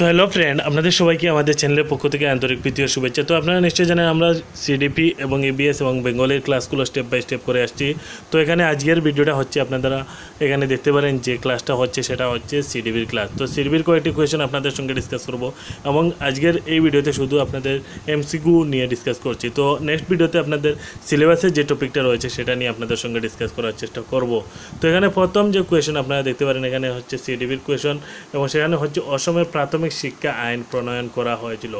তো hello friend আপনাদের সবাইকে আমাদের চ্যানেলের পক্ষ থেকে আন্তরিক প্রীতি ও শুভেচ্ছা তো আপনারা নিশ্চয়ই জানেন আমরা সিডিপি এবং এবিএস এবং বেঙ্গলের ক্লাসগুলো স্টেপ বাই স্টেপ করে আসছি তো এখানে আজকের ভিডিওটা হচ্ছে আপনারা এখানে দেখতে পারেন যে ক্লাসটা হচ্ছে সেটা হচ্ছে সিডিবির ক্লাস তো সিডিবির কয়েকটি কোয়েশন আপনাদের সঙ্গে ডিসকাস করব এবং আজকের এই ভিডিওতে শুধু আপনাদের এমসিকিউ নিয়ে ডিসকাস করছি তো নেক্সট ভিডিওতে আপনাদের সিলেবাসের যে টপিকটা রয়েছে সেটা নিয়ে আপনাদের সঙ্গে ডিসকাস করার চেষ্টা করব তো এখানে প্রথম যে কোয়েশন আপনারা দেখতে পারেন এখানে হচ্ছে সিডিবির কোয়েশন এবং সেখানে হচ্ছে অসমের প্রাথমিক প্রাথমিক শিক্ষা আইন প্রণয়ন করা হয়েছিল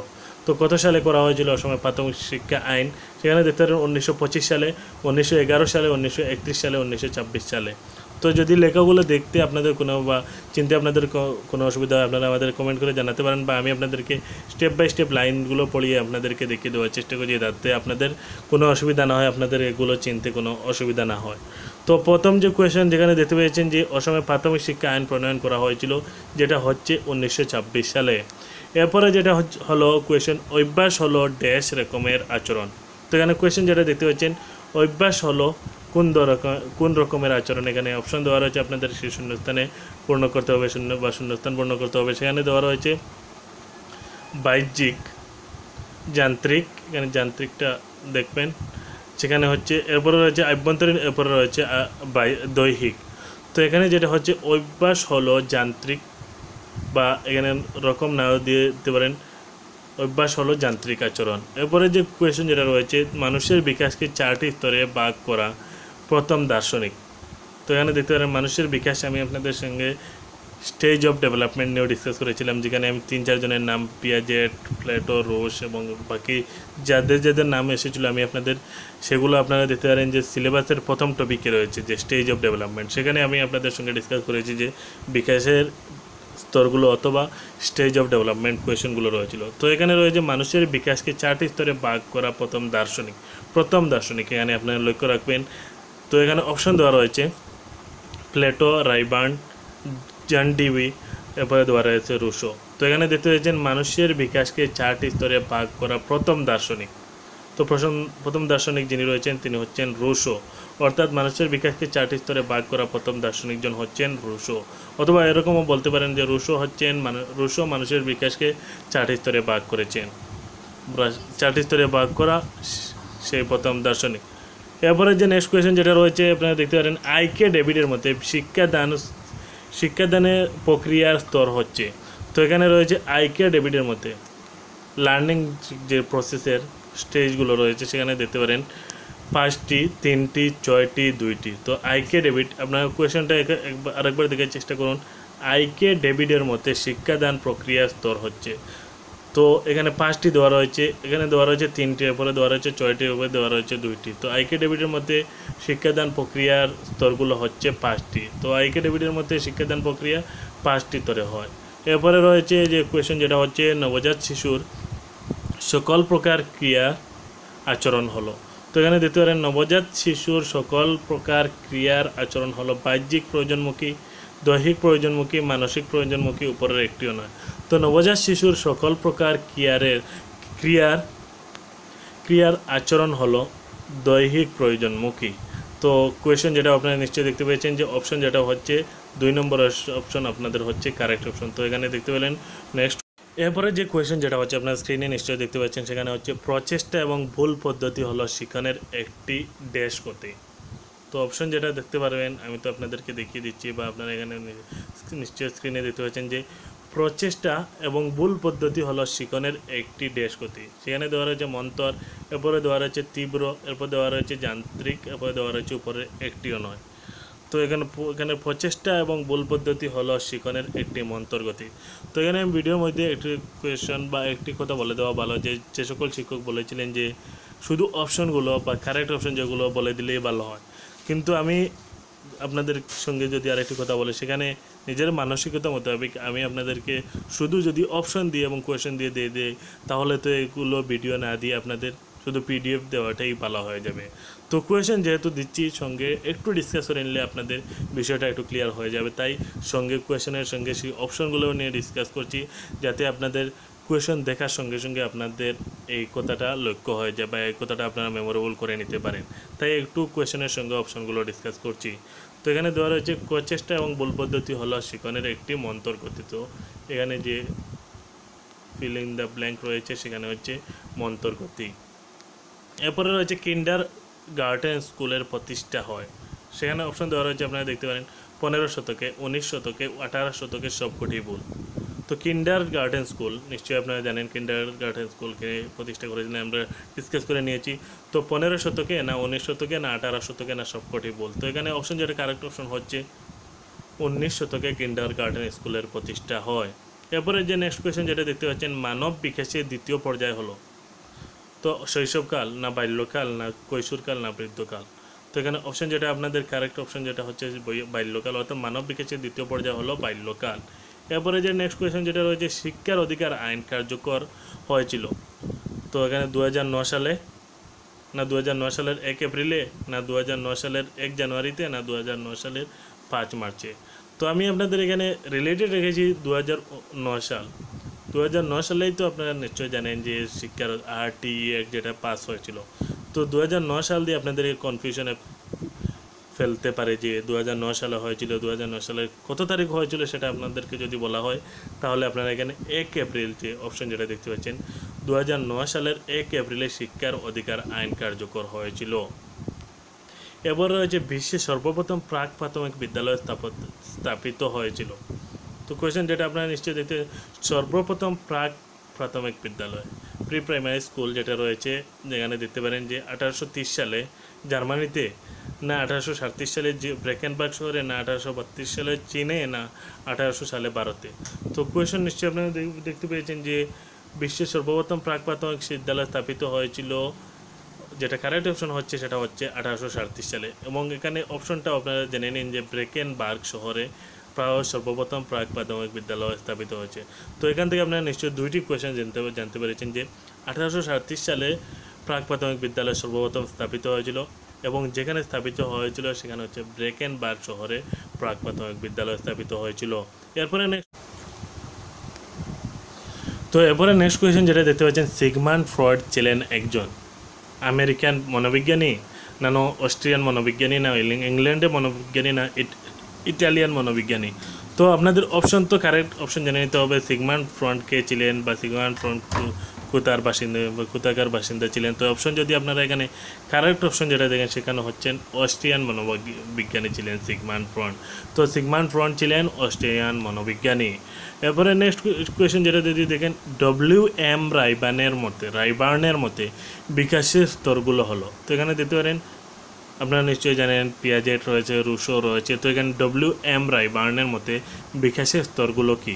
তো কত সালে করা হয়েছিল অসমের প্রাথমিক শিক্ষা আইন সেখানে দেখতে পারেন উনিশশো সালে উনিশশো সালে উনিশশো সালে উনিশশো সালে তো যদি লেখাগুলো দেখতে আপনাদের কোনো বা চিনতে আপনাদের কোনো অসুবিধা হয় আপনারা আমাদের কমেন্ট করে জানাতে পারেন বা আমি আপনাদেরকে স্টেপ বাই স্টেপ লাইনগুলো পড়িয়ে আপনাদেরকে দেখিয়ে দেওয়ার চেষ্টা করি যাতে আপনাদের কোনো অসুবিধা না হয় আপনাদের এগুলো চিনতে কোনো অসুবিধা না হয় তো প্রথম যে কোয়েশন যেখানে দেখতে পেয়েছেন যে অসমে প্রাথমিক শিক্ষা আইন প্রণয়ন করা হয়েছিল যেটা হচ্ছে উনিশশো সালে এরপরে যেটা হলো কোয়েশন অভ্যাস হলো ড্যাশ রকমের আচরণ তো এখানে কোয়েশন যেটা দেখতে পাচ্ছেন অভ্যাস হলো কোন রকম কোন রকমের আচরণ এখানে অপশন দেওয়া রয়েছে আপনাদের সেই শূন্যস্থানে পূর্ণ করতে হবে শূন্য বা শূন্যস্থান পূর্ণ করতে হবে সেখানে দেওয়া রয়েছে বাহ্যিক যান্ত্রিক এখানে যান্ত্রিকটা দেখবেন সেখানে হচ্ছে এরপরে রয়েছে আভ্যন্তরীণ এরপরে রয়েছে দৈহিক তো এখানে যেটা হচ্ছে অভ্যাস হলো যান্ত্রিক বা এখানে রকম নাও দিয়ে দিতে পারেন অভ্যাস হলো যান্ত্রিক আচরণ এরপরে যে কোয়েশন যেটা রয়েছে মানুষের বিকাশকে চারটি স্তরে ভাগ করা প্রথম দার্শনিক তো এখানে দেখতে পারেন মানুষের বিকাশ আমি আপনাদের সঙ্গে স্টেজ অফ ডেভেলপমেন্ট নিয়েও ডিসকাস করেছিলাম যেখানে আমি তিন চারজনের নাম পিয়াজেট প্লেটো রোস এবং বাকি যাদের যাদের নাম এসেছিলো আমি আপনাদের সেগুলো আপনারা দেখতে পারেন যে সিলেবাসের প্রথম টপিকে রয়েছে যে স্টেজ অফ ডেভেলপমেন্ট সেখানে আমি আপনাদের সঙ্গে ডিসকাস করেছি যে বিকাশের স্তরগুলো অথবা স্টেজ অফ ডেভেলপমেন্ট কোয়েশনগুলো রয়েছিল তো এখানে রয়েছে মানুষের বিকাশকে চারটি স্তরে ভাগ করা প্রথম দার্শনিক প্রথম দার্শনিক এখানে আপনারা লক্ষ্য রাখবেন তো এখানে অপশন দেওয়া রয়েছে প্লেটো রাইবান্ড ডিবি এরপরে দেওয়া রয়েছে রুশো তো এখানে দেখতে পেয়েছেন মানুষের বিকাশকে চারটি স্তরে ভাগ করা প্রথম দার্শনিক তো প্রথম প্রথম দার্শনিক যিনি রয়েছেন তিনি হচ্ছেন রুশো অর্থাৎ মানুষের বিকাশকে চারটি স্তরে ভাগ করা প্রথম দার্শনিকজন হচ্ছেন রুশো অথবা এরকমও বলতে পারেন যে রুশো হচ্ছেন মানে, রুশো মানুষের বিকাশকে চারটি স্তরে ভাগ করেছেন চারটি স্তরে ভাগ করা সেই প্রথম দার্শনিক এরপরে যে নেক্সট কোয়েশন যেটা রয়েছে আপনারা দেখতে পারেন আইকে ডেভিডের মতে শিক্ষাদান শিক্ষাদানের প্রক্রিয়ার স্তর হচ্ছে তো এখানে রয়েছে আইকে ডেবিটের মধ্যে লার্নিং যে প্রসেসের স্টেজগুলো রয়েছে সেখানে দেখতে পারেন পাঁচটি তিনটি ছয়টি দুইটি তো আইকে ডেবিট আপনার কোয়েশনটা আরেকবার দেখার চেষ্টা করুন আইকে ডেবিটের মধ্যে শিক্ষাদান প্রক্রিয়া স্তর হচ্ছে তো এখানে পাঁচটি দেওয়া রয়েছে এখানে দেওয়া রয়েছে তিনটি এরপরে দেওয়া রয়েছে ছয়টি এরপরে দেওয়া রয়েছে দুইটি তো আইকে ডেবিটের মধ্যে শিক্ষাদান প্রক্রিয়ার স্তরগুলো হচ্ছে পাঁচটি তো আইকে ডেবিটের মধ্যে শিক্ষাদান প্রক্রিয়া পাঁচটি স্তরে হয় এরপরে রয়েছে যে কোয়েশন যেটা হচ্ছে নবজাত শিশুর সকল প্রকার ক্রিয়া আচরণ হলো তো এখানে দেখতে পারেন নবজাত শিশুর সকল প্রকার ক্রিয়ার আচরণ হলো বাহ্যিক প্রয়োজনমুখী দৈহিক প্রয়োজনমুখী মানসিক প্রয়োজনমুখী উপরের একটিও নয় তো নবজাত শিশুর সকল প্রকার ক্রিয়ারের ক্রিয়ার ক্রিয়ার আচরণ হলো দৈহিক প্রয়োজনমুখী তো কোয়েশন যেটা আপনারা নিশ্চয়ই দেখতে পেয়েছেন যে অপশন যেটা হচ্ছে দুই নম্বর অপশন আপনাদের হচ্ছে কারেক্ট অপশন তো এখানে দেখতে পেলেন নেক্সট এরপরে যে কোয়েশন যেটা হচ্ছে আপনার স্ক্রিনে নিশ্চয়ই দেখতে পাচ্ছেন সেখানে হচ্ছে প্রচেষ্টা এবং ভুল পদ্ধতি হলো শিক্ষণের একটি ড্যাশ গতি তো অপশন যেটা দেখতে পারবেন আমি তো আপনাদেরকে দেখিয়ে দিচ্ছি বা আপনারা এখানে নিশ্চয়ই স্ক্রিনে দেখতে পাচ্ছেন যে প্রচেষ্টা এবং ভুল পদ্ধতি হলো শিখনের একটি ড্যাশ গতি সেখানে দেওয়া রয়েছে মন্তর এরপরে দেওয়া রয়েছে তীব্র এরপর দেওয়া রয়েছে যান্ত্রিক এরপরে দেওয়া রয়েছে উপরে একটিও নয় তো এখানে এখানে প্রচেষ্টা এবং ভুল পদ্ধতি হলো শিখনের একটি মন্তর্গতি তো এখানে আমি ভিডিওর মধ্যে একটি কোয়েশন বা একটি কথা বলে দেওয়া ভালো যে যে সকল শিক্ষক বলেছিলেন যে শুধু অপশনগুলো বা কারেক্ট অপশন যেগুলো বলে দিলেই ভালো হয় কিন্তু আমি আপনাদের সঙ্গে যদি আর একটি কথা বলে সেখানে নিজের মানসিকতা মোতাবেক আমি আপনাদেরকে শুধু যদি অপশন দিয়ে এবং কোয়েশন দিয়ে দিয়ে দিই তাহলে তো এগুলো ভিডিও না দিয়ে আপনাদের শুধু পিডিএফ দেওয়াটাই ভালো হয়ে যাবে তো কোয়েশন যেহেতু দিচ্ছি সঙ্গে একটু ডিসকাস করে নিলে আপনাদের বিষয়টা একটু ক্লিয়ার হয়ে যাবে তাই সঙ্গে কোয়েশনের সঙ্গে সেই অপশনগুলোও নিয়ে ডিসকাস করছি যাতে আপনাদের কোয়েশন দেখার সঙ্গে সঙ্গে আপনাদের এই কথাটা লক্ষ্য হয়ে যায় বা এই কথাটা আপনারা মেমোরেবল করে নিতে পারেন তাই একটু কোয়েশনের সঙ্গে অপশনগুলো ডিসকাস করছি তো এখানে দেওয়া রয়েছে প্রচেষ্টা এবং বোল পদ্ধতি হলো শিখনের একটি মন্তর কথিত এখানে যে ফিল ইন দ্য ব্ল্যাঙ্ক রয়েছে সেখানে হচ্ছে মন্তর গতি এরপরে রয়েছে কিন্ডার গার্ডেন স্কুলের প্রতিষ্ঠা হয় সেখানে অপশন দেওয়া রয়েছে আপনারা দেখতে পারেন পনেরো শতকে উনিশ শতকে আঠারো শতকে সবকটি ভুল তো কিন্ডার গার্ডেন স্কুল নিশ্চয়ই আপনারা জানেন কিন্ডার গার্ডেন স্কুলকে প্রতিষ্ঠা করেছেন আমরা ডিসকাস করে নিয়েছি তো পনেরো শতকে না উনিশ শতকে না আঠারো শতকে না সবকটি বল তো এখানে অপশন যেটা কারেক্ট অপশন হচ্ছে উনিশ শতকে কিন্ডার গার্ডেন স্কুলের প্রতিষ্ঠা হয় এরপরে যে নেক্সট কোয়েশন যেটা দেখতে পাচ্ছেন মানব বিকাশের দ্বিতীয় পর্যায় হলো তো শৈশবকাল না বাল্যকাল না কৈশোরকাল না বৃদ্ধকাল তো এখানে অপশন যেটা আপনাদের কারেক্ট অপশন যেটা হচ্ছে বাল্যকাল অর্থাৎ মানব বিকাশের দ্বিতীয় পর্যায় হলো বাল্যকাল এরপরে যে নেক্সট কোয়েশন যেটা রয়েছে শিক্ষার অধিকার আইন কার্যকর হয়েছিল তো এখানে দু সালে না দু সালের এক এপ্রিলে না দু সালের এক জানুয়ারিতে না দু সালের পাঁচ মার্চে তো আমি আপনাদের এখানে রিলেটেড রেখেছি দু সাল দু সালেই তো আপনারা নিশ্চয়ই জানেন যে শিক্ষার আর টি যেটা পাস হয়েছিল তো দু সাল দিয়ে আপনাদের কনফিউশনে ফেলতে পারে যে দু সালে হয়েছিল দু সালে কত তারিখ হয়েছিল সেটা আপনাদেরকে যদি বলা হয় তাহলে আপনারা এখানে এক এপ্রিল যে অপশন যেটা দেখতে পাচ্ছেন দু সালের এক এপ্রিলে শিক্ষার অধিকার আইন কার্যকর হয়েছিল এবার রয়েছে বিশ্বে সর্বপ্রথম প্রাক প্রাথমিক বিদ্যালয় স্থাপিত হয়েছিল তো কোয়েশন যেটা আপনারা নিশ্চয়ই দেখতে সর্বপ্রথম প্রাক প্রাথমিক বিদ্যালয় প্রি প্রাইমারি স্কুল যেটা রয়েছে যেখানে দেখতে পারেন যে আঠারোশো সালে জার্মানিতে না আঠারোশো সাতত্রিশ সালে ব্রেকেনবার্গ শহরে না আঠারোশো বত্রিশ সালে চীনে না আঠারোশো সালে ভারতে তো কোয়েশন নিশ্চয়ই আপনারা দেখতে পেয়েছেন যে বিশ্বের সর্বপ্রথম প্রাক প্রাথমিক বিদ্যালয় স্থাপিত হয়েছিল যেটা কারেক্ট অপশন হচ্ছে সেটা হচ্ছে আঠারোশো সাতত্রিশ সালে এবং এখানে অপশনটা আপনারা জেনে নিন যে ব্রেকেনবার্গ শহরে প্রায় সর্বপ্রথম প্রাক প্রাথমিক বিদ্যালয় স্থাপিত হয়েছে তো এখান থেকে আপনারা নিশ্চয়ই দুইটি কোয়েশন জানতে জানতে পেরেছেন যে আঠারোশো সালে প্রাক প্রাথমিক বিদ্যালয় সর্বপ্রথম স্থাপিত হয়েছিল এবং যেখানে স্থাপিত হয়েছিল সেখানে হচ্ছে ব্রেকেনবার্গ শহরে প্রাক প্রাথমিক বিদ্যালয় স্থাপিত হয়েছিল এরপরে নেক্সট তো এরপরে নেক্সট কোয়েশন যেটা দেখতে পাচ্ছেন সিগমান ফ্রয়েড ছিলেন একজন আমেরিকান মনোবিজ্ঞানী না অস্ট্রিয়ান মনোবিজ্ঞানী না ইংল্যান্ডের মনোবিজ্ঞানী না ইটালিয়ান মনোবিজ্ঞানী তো আপনাদের অপশন তো কারেক্ট অপশন জেনে নিতে হবে সিগমান ফ্রন্ট কে ছিলেন বা সিগমান ফ্রন্ট কুতার বাসিন্দা কুতাকার বাসিন্দা ছিলেন তো অপশন যদি আপনারা এখানে কারেক্ট অপশন যেটা দেখেন সেখানে হচ্ছেন অস্ট্রিয়ান মনোবিজ্ঞানী ছিলেন সিগমান ফ্রন্ট তো সিগমান ফ্রন্ট ছিলেন অস্ট্রিয়ান মনোবিজ্ঞানী এরপরে নেক্সট কোয়েশন যেটা যদি দেখেন ডব্লিউ এম রাইবানের মতে রাইবার্নের মতে বিকাশের স্তরগুলো হলো তো এখানে দিতে পারেন আপনারা নিশ্চয়ই জানেন পিয়াজেট রয়েছে রুশো রয়েছে তো এখানে ডব্লিউ এম রায় বার্নের মতে বিকাশের স্তরগুলো কী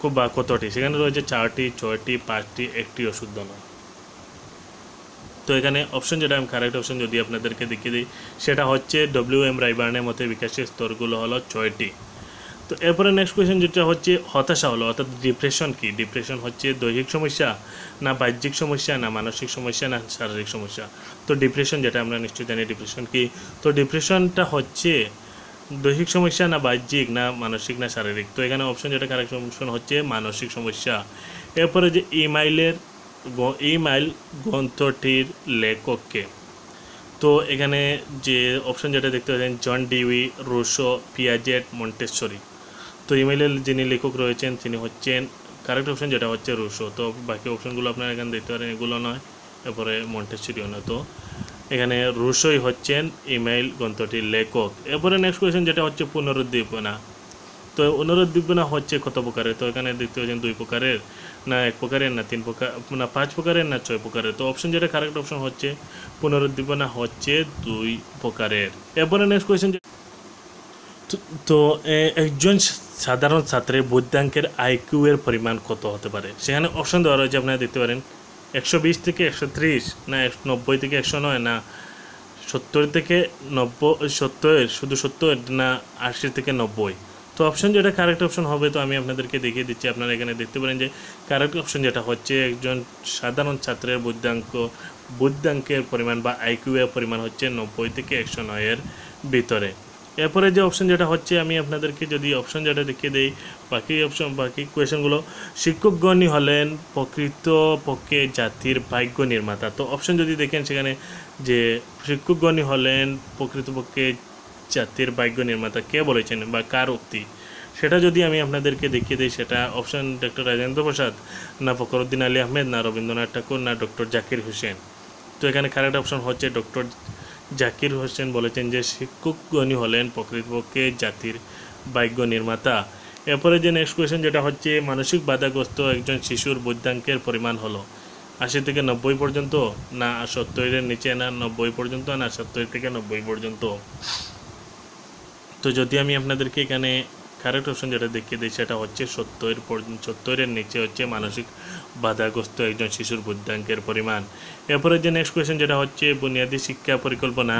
খুব বা কতটি সেখানে রয়েছে চারটি ছয়টি পাঁচটি একটি ওষুধ দানা তো এখানে অপশন যেটা আমি কারেক্ট অপশন যদি আপনাদেরকে দেখিয়ে দিই সেটা হচ্ছে ডব্লিউ এম বার্নের মতে বিকাশের স্তরগুলো হলো ছয়টি তো এরপরে নেক্সট কোয়েশন যেটা হচ্ছে হতাশা হলো অর্থাৎ ডিপ্রেশন কি ডিপ্রেশন হচ্ছে দৈহিক সমস্যা না বাহ্যিক সমস্যা না মানসিক সমস্যা না শারীরিক সমস্যা তো ডিপ্রেশন যেটা আমরা নিশ্চয়ই জানি ডিপ্রেশন কি তো ডিপ্রেশনটা হচ্ছে দৈহিক সমস্যা না বাহ্যিক না মানসিক না শারীরিক তো এখানে অপশন যেটা কারেক্ট অপশন হচ্ছে মানসিক সমস্যা এরপরে যে ইমাইলের ইমাইল গ্রন্থটির লেখককে তো এখানে যে অপশন যেটা দেখতে পাচ্ছেন John Dewey Rousseau Piaget Montessori তো ইমেলের যিনি লেখক রয়েছেন তিনি হচ্ছেন কারেক্ট অপশন যেটা হচ্ছে রুশো তো বাকি অপশনগুলো আপনারা এখানে দেখতে পারেন এগুলো নয় এরপরে মন্টেশ্বরীও না তো এখানে রুশোই হচ্ছেন ইমেইল গ্রন্থটির লেখক এরপরে নেক্সট কোয়েশন যেটা হচ্ছে পুনরুদ্দীপনা তো পুনরুদ্দীপনা হচ্ছে কত প্রকারের তো এখানে দেখতে পাচ্ছেন দুই প্রকারের না এক প্রকারের না তিন প্রকার না পাঁচ প্রকারের না ছয় প্রকারের তো অপশন যেটা কারেক্ট অপশন হচ্ছে পুনরুদ্দীপনা হচ্ছে দুই প্রকারের এরপরে নেক্সট কোয়েশন তো একজন সাধারণ ছাত্রের বৈদ্যাঙ্কের আইকিউ এর পরিমাণ কত হতে পারে সেখানে অপশন দেওয়া রয়েছে আপনারা দেখতে পারেন একশো বিশ থেকে একশো ত্রিশ না নব্বই থেকে একশো নয় না সত্তর থেকে নব্বই সত্তর শুধু সত্তর না আশি থেকে নব্বই তো অপশন যেটা কারেক্ট অপশন হবে তো আমি আপনাদেরকে দেখিয়ে দিচ্ছি আপনারা এখানে দেখতে পারেন যে কারেক্ট অপশন যেটা হচ্ছে একজন সাধারণ ছাত্রের বুদ্ধাঙ্ক বুদ্ধাঙ্কের পরিমাণ বা আইকিউ এর পরিমাণ হচ্ছে নব্বই থেকে একশো নয়ের ভিতরে এরপরে যে অপশন যেটা হচ্ছে আমি আপনাদেরকে যদি অপশন যেটা দেখিয়ে দেই বাকি অপশন বাকি কোয়েশনগুলো শিক্ষকগণই হলেন প্রকৃত পক্ষে জাতির ভাগ্য নির্মাতা তো অপশন যদি দেখেন সেখানে যে শিক্ষকগণই হলেন প্রকৃতপক্ষে জাতির ভাগ্য নির্মাতা কে বলেছেন বা কার উক্তি সেটা যদি আমি আপনাদেরকে দেখিয়ে দিই সেটা অপশন ডক্টর রাজেন্দ্র প্রসাদ না ফকরুদ্দিন আলী আহমেদ না রবীন্দ্রনাথ ঠাকুর না ডক্টর জাকির হোসেন তো এখানে কারেক্ট অপশন হচ্ছে ডক্টর জাকির হোসেন বলেছেন যে শিক্ষকগণই হলেন প্রকৃতপক্ষে জাতির ভাগ্য নির্মাতা এরপরে যে নেক্সট কোয়েশন যেটা হচ্ছে মানসিক বাধাগ্রস্ত একজন শিশুর বুদ্ধাঙ্কের পরিমাণ হলো আশি থেকে নব্বই পর্যন্ত না সত্তরের নিচে না নব্বই পর্যন্ত না সত্তর থেকে নব্বই পর্যন্ত তো যদি আমি আপনাদেরকে এখানে কারেক্ট অপশন যেটা দেখিয়ে দিই সেটা হচ্ছে সত্তর সত্তরের নিচে হচ্ছে মানসিক বাধাগ্রস্ত একজন শিশুর বুদ্ধাঙ্কের পরিমাণ এরপরে যে নেক্সট কোয়েশন যেটা হচ্ছে বুনিয়াদী শিক্ষা পরিকল্পনা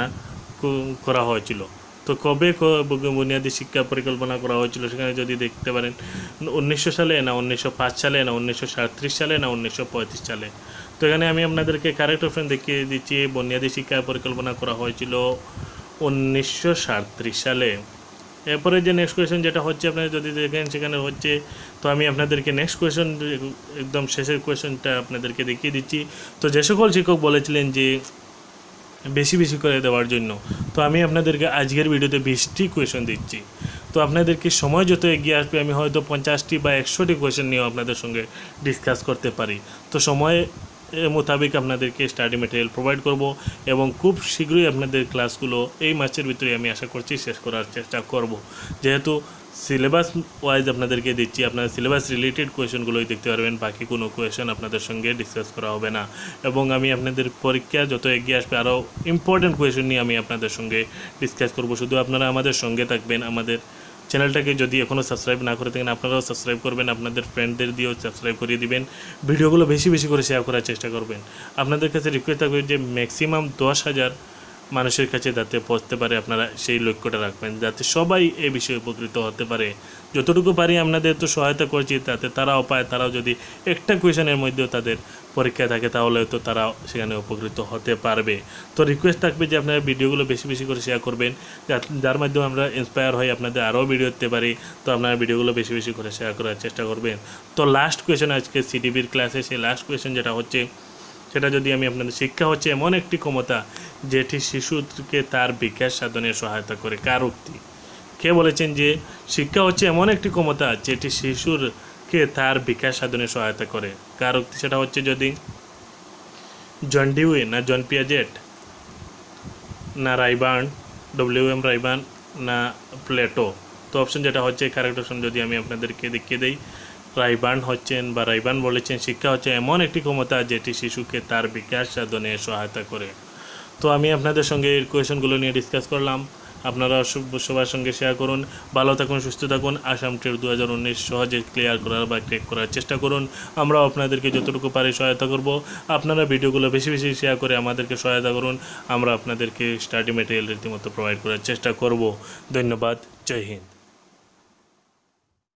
করা হয়েছিল তো কবে বুনিয়াদী শিক্ষা পরিকল্পনা করা হয়েছিল সেখানে যদি দেখতে পারেন উনিশশো সালে না উনিশশো সালে না উনিশশো সালে না উনিশশো সালে তো এখানে আমি আপনাদেরকে কারেক্ট অপশন দেখিয়ে দিচ্ছি বুনিয়াদী শিক্ষা পরিকল্পনা করা হয়েছিল উনিশশো সালে এরপরে যে নেক্সট কোয়েশন যেটা হচ্ছে আপনারা যদি দেখেন সেখানে হচ্ছে তো আমি আপনাদেরকে নেক্সট কোয়েশন একদম শেষের কোয়েশনটা আপনাদেরকে দেখিয়ে দিচ্ছি তো যে সকল শিক্ষক বলেছিলেন যে বেশি বেশি করে দেওয়ার জন্য তো আমি আপনাদেরকে আজকের ভিডিওতে বিশটি কোয়েশন দিচ্ছি তো আপনাদেরকে সময় যত এগিয়ে আসবে আমি হয়তো পঞ্চাশটি বা একশোটি কোয়েশন নিয়েও আপনাদের সঙ্গে ডিসকাস করতে পারি তো সময় মোতাবেক আপনাদেরকে স্টাডি মেটেরিয়াল প্রোভাইড করব এবং খুব শীঘ্রই আপনাদের ক্লাসগুলো এই মাসের ভিতরে আমি আশা করছি শেষ করার চেষ্টা করব যেহেতু সিলেবাস ওয়াইজ আপনাদেরকে দিচ্ছি আপনারা সিলেবাস রিলেটেড কোয়েশনগুলোই দেখতে পারবেন বাকি কোনো কোয়েশন আপনাদের সঙ্গে ডিসকাস করা হবে না এবং আমি আপনাদের পরীক্ষা যত এগিয়ে আসবে আরও ইম্পর্ট্যান্ট কোয়েশন নিয়ে আমি আপনাদের সঙ্গে ডিসকাস করব শুধু আপনারা আমাদের সঙ্গে থাকবেন আমাদের চ্যানেলটাকে যদি এখনও সাবস্ক্রাইব না করে থাকেন আপনারাও সাবস্ক্রাইব করবেন আপনাদের ফ্রেন্ডদের দিয়েও সাবস্ক্রাইব করিয়ে দিবেন ভিডিওগুলো বেশি বেশি করে শেয়ার করার চেষ্টা করবেন আপনাদের কাছে রিকোয়েস্ট থাকবে যে ম্যাক্সিমাম দশ হাজার মানুষের কাছে যাতে পৌঁছতে পারে আপনারা সেই লক্ষ্যটা রাখবেন যাতে সবাই এই বিষয়ে উপকৃত হতে পারে যতটুকু পারি আপনাদের তো সহায়তা করছি তাতে তারাও পায় তারাও যদি একটা কোয়েশনের মধ্যেও তাদের পরীক্ষা থাকে তাহলে তো তারা সেখানে উপকৃত হতে পারবে তো রিকোয়েস্ট থাকবে যে আপনারা ভিডিওগুলো বেশি বেশি করে শেয়ার করবেন যার মাধ্যমে আমরা ইন্সপায়ার হই আপনাদের আরও ভিডিও দিতে পারি তো আপনারা ভিডিওগুলো বেশি বেশি করে শেয়ার করার চেষ্টা করবেন তো লাস্ট কোয়েশন আজকে সিডিবির ক্লাসে সেই লাস্ট কোয়েশন যেটা হচ্ছে সেটা যদি আমি আপনাদের শিক্ষা হচ্ছে এমন একটি ক্ষমতা যেটি শিশুকে তার বিকাশ সাধনে সহায়তা করে কার উক্তি কে বলেছেন যে শিক্ষা হচ্ছে এমন একটি ক্ষমতা যেটি শিশুরকে তার বিকাশ সাধনে সহায়তা করে কার উক্তি সেটা হচ্ছে যদি জন ডিউই না জন পিয়াজেট না রাইবান ডব্লিউ এম রাইবান না প্লেটো তো অপশন যেটা হচ্ছে কারেক্ট অপশন যদি আমি আপনাদেরকে দেখিয়ে দিই রাইবান হচ্ছেন বা রাইবান বলেছেন শিক্ষা হচ্ছে এমন একটি ক্ষমতা যেটি শিশুকে তার বিকাশ সাধনে সহায়তা করে তো আমি আপনাদের সঙ্গে এই কোয়েশনগুলো নিয়ে ডিসকাস করলাম আপনারা সবার সঙ্গে শেয়ার করুন ভালো থাকুন সুস্থ থাকুন আসাম ট্রেড দু হাজার উনিশ সহজে ক্লিয়ার করার বা ক্রেক করার চেষ্টা করুন আমরাও আপনাদেরকে যতটুকু পারি সহায়তা করব আপনারা ভিডিওগুলো বেশি বেশি শেয়ার করে আমাদেরকে সহায়তা করুন আমরা আপনাদেরকে স্টাডি মেটেরিয়াল রীতিমতো প্রোভাইড করার চেষ্টা করব ধন্যবাদ জয় হিন্দ